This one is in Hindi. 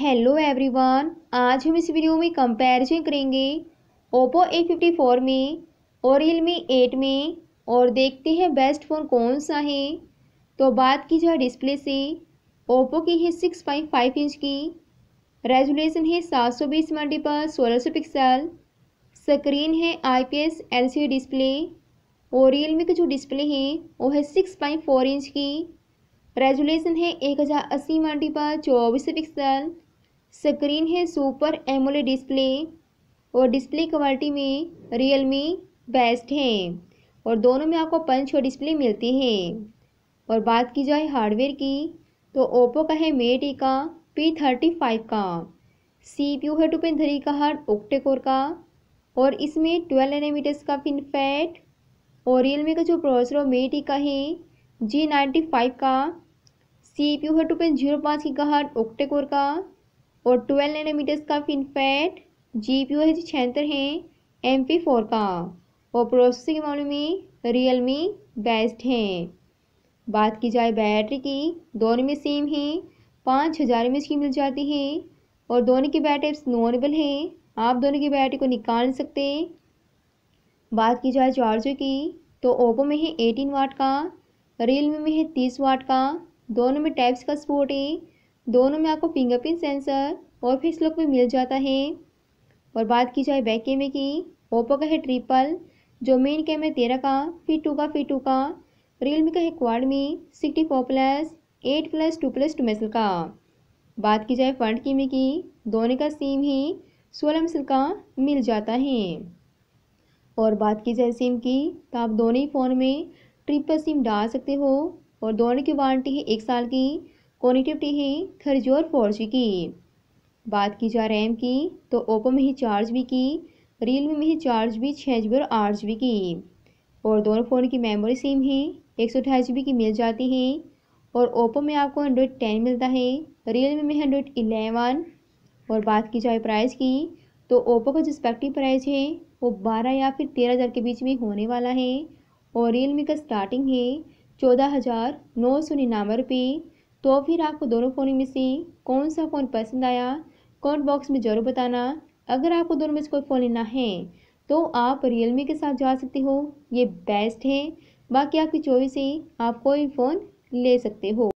हेलो एवरीवन आज हम इस वीडियो में कंपैरिजन करेंगे ओप्पो ए फिफ्टी फोर में और रियलमी एट में और देखते हैं बेस्ट फ़ोन कौन सा है तो बात की जाए डिस्प्ले से ओप्पो की है सिक्स पॉइंट फाइव इंच की रेजोल्यूशन है सात सौ बीस मल्टीपल पर सौ पिक्सल स्क्रीन है आईपीएस एलसीडी डिस्प्ले और रियलमी का जो डिस्प्ले है वो है सिक्स इंच की रेजोल्यूशन है एक हज़ार अस्सी पर चौबीस पिक्सल स्क्रीन है सुपर एमोले डिस्प्ले और डिस्प्ले क्वालिटी में रियल मी बेस्ट है और दोनों में आपको पंच और डिस्प्ले मिलती हैं और बात की जाए हार्डवेयर की तो ओप्पो का है मेट ई का पी थर्टी फाइव का सी पी यू है टू पॉइंट थ्री का हर ओक्टेकोर का और इसमें ट्वेल्व एनएमीटर्स का फिन फैट और रियलमी का जो प्रोसेसर मेट ई का है जी नाइन्टी फाइव का सी पी यू है टू पॉइंट जीरो पाँच की का हर ओक्टेकोर का और ट्वेल्व नैनोमीटर्स का फिनफेट जी पी ओ है छहत्तर है एम पी फोर का और प्रोसेसर के मामले में रियल मी बेस्ट हैं बात की जाए बैटरी की दोनों में सेम है पाँच हज़ार एम की मिल जाती है और दोनों की बैटरी नॉर्मल है आप दोनों की बैटरी को निकाल सकते बात की जाए चार्जर की तो ओप्पो में है एटीन वाट का रियल मी में है तीस वाट का दोनों में टैप्स का सपोर्ट है दोनों में आपको फिंगरप्रिंट सेंसर और फेस लॉक भी मिल जाता है और बात की जाए बैक कैमरे की ओप्पो का है ट्रिपल जो मेन कैमरे तेरह का फिर टू का फिर टू का रियलमी का है क्वाड मी sixty four plus eight plus two plus two मेसल का बात की जाए फ्रंट कैमरे की दोनों का सिम ही सोलह मेसल का मिल जाता है और बात की जाए सिम की तो आप दोनों ही फ़ोन में ट्रिपल सिम डाल सकते हो और दोनों की वारंटी है एक साल की कॉनेक्टिविटी है है जी और जी की बात की जाए रैम की तो ओप्पो में ही चार जी की रियलमी में ही चार जी छः जी और आठ जी की और दोनों फ़ोन की मेमोरी सिम है एक सौ अठाईस जी की मिल जाती है और ओप्पो में आपको हंड्रेड टेन मिलता है रियलमी में हंड्रेड इलेवन और बात की जाए प्राइस की तो ओप्पो का जो स्पेक्टिव प्राइस है वो बारह या फिर तेरह हज़ार के बीच में होने वाला है और रियलमी का स्टार्टिंग है चौदह हज़ार नौ सौ निन्यानवे रुपये तो फिर आपको दोनों फ़ोन में से कौन सा फ़ोन पसंद आया कौन बॉक्स में ज़रूर बताना अगर आपको दोनों में से कोई फ़ोन लेना है तो आप रियलमी के साथ जा सकते हो ये बेस्ट है बाकी आपकी चॉइस है आप कोई फ़ोन ले सकते हो